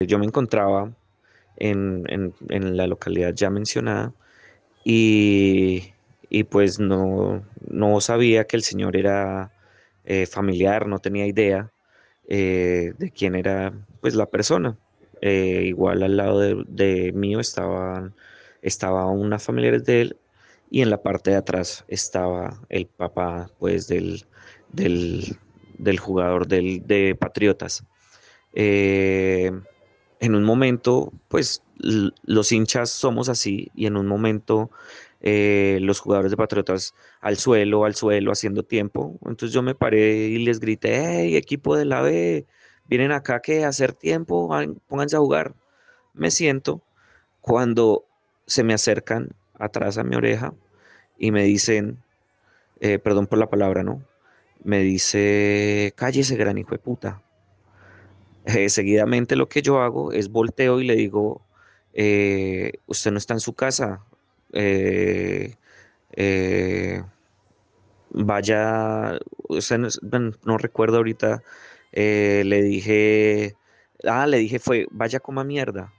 Yo me encontraba en, la localidad ya mencionada y, pues no, sabía que el señor era eh, familiar, no tenía idea eh, de quién era pues la persona. Eh, igual al lado de, mío estaban estaba unas familiares de él y en la parte de atrás estaba el papá pues del, del, jugador de Patriotas en un momento, pues los hinchas somos así y en un momento eh, los jugadores de Patriotas al suelo, al suelo, haciendo tiempo. Entonces yo me paré y les grité, hey, equipo de la B, vienen acá que hacer tiempo, pónganse a jugar. Me siento cuando se me acercan atrás a mi oreja y me dicen, eh, perdón por la palabra, ¿no? Me dice, cállese gran hijo de puta. Eh, seguidamente lo que yo hago es volteo y le digo, eh, usted no está en su casa, eh, vaya, usted no, recuerdo ahorita, le dije, ah, le dije fue, vaya coma mierda,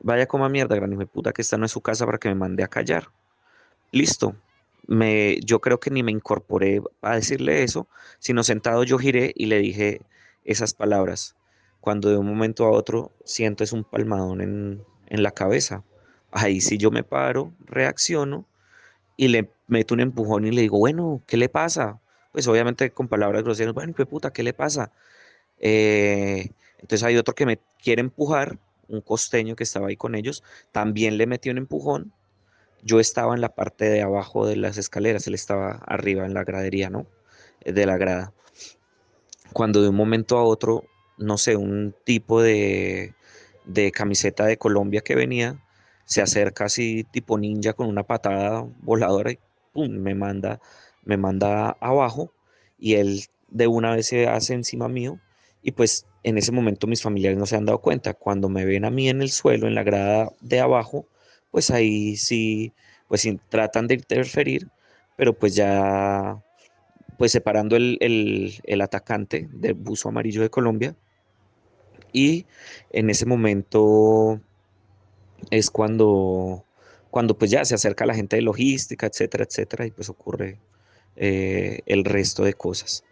vaya coma mierda, gran hijo puta, que esta no es su casa para que me mande a callar. Listo, me, yo creo que ni me incorporé a decirle eso, sino sentado yo giré y le dije, esas palabras, cuando de un momento a otro siento es un palmadón en, la cabeza. Ahí si yo me paro, reacciono y le meto un empujón y le digo, bueno, ¿qué le pasa? Pues obviamente con palabras groseras, bueno, qué puta, ¿qué le pasa? Eh, entonces hay otro que me quiere empujar, un costeño que estaba ahí con ellos, también le metió un empujón. Yo estaba en la parte de abajo de las escaleras, él estaba arriba en la gradería, ¿no? Eh, de la grada cuando de un momento a otro, no sé, un tipo de, camiseta de Colombia que venía, se acerca así tipo ninja con una patada voladora y me manda, me manda abajo y él de una vez se hace encima mío y pues en ese momento mis familiares no se han dado cuenta. Cuando me ven a mí en el suelo, en la grada de abajo, pues ahí sí, pues tratan de interferir, pero pues ya pues separando el, el, atacante del buzo amarillo de Colombia. Y en ese momento es cuando, cuando pues ya se acerca la gente de logística, etcétera, etcétera, y pues ocurre eh, el resto de cosas.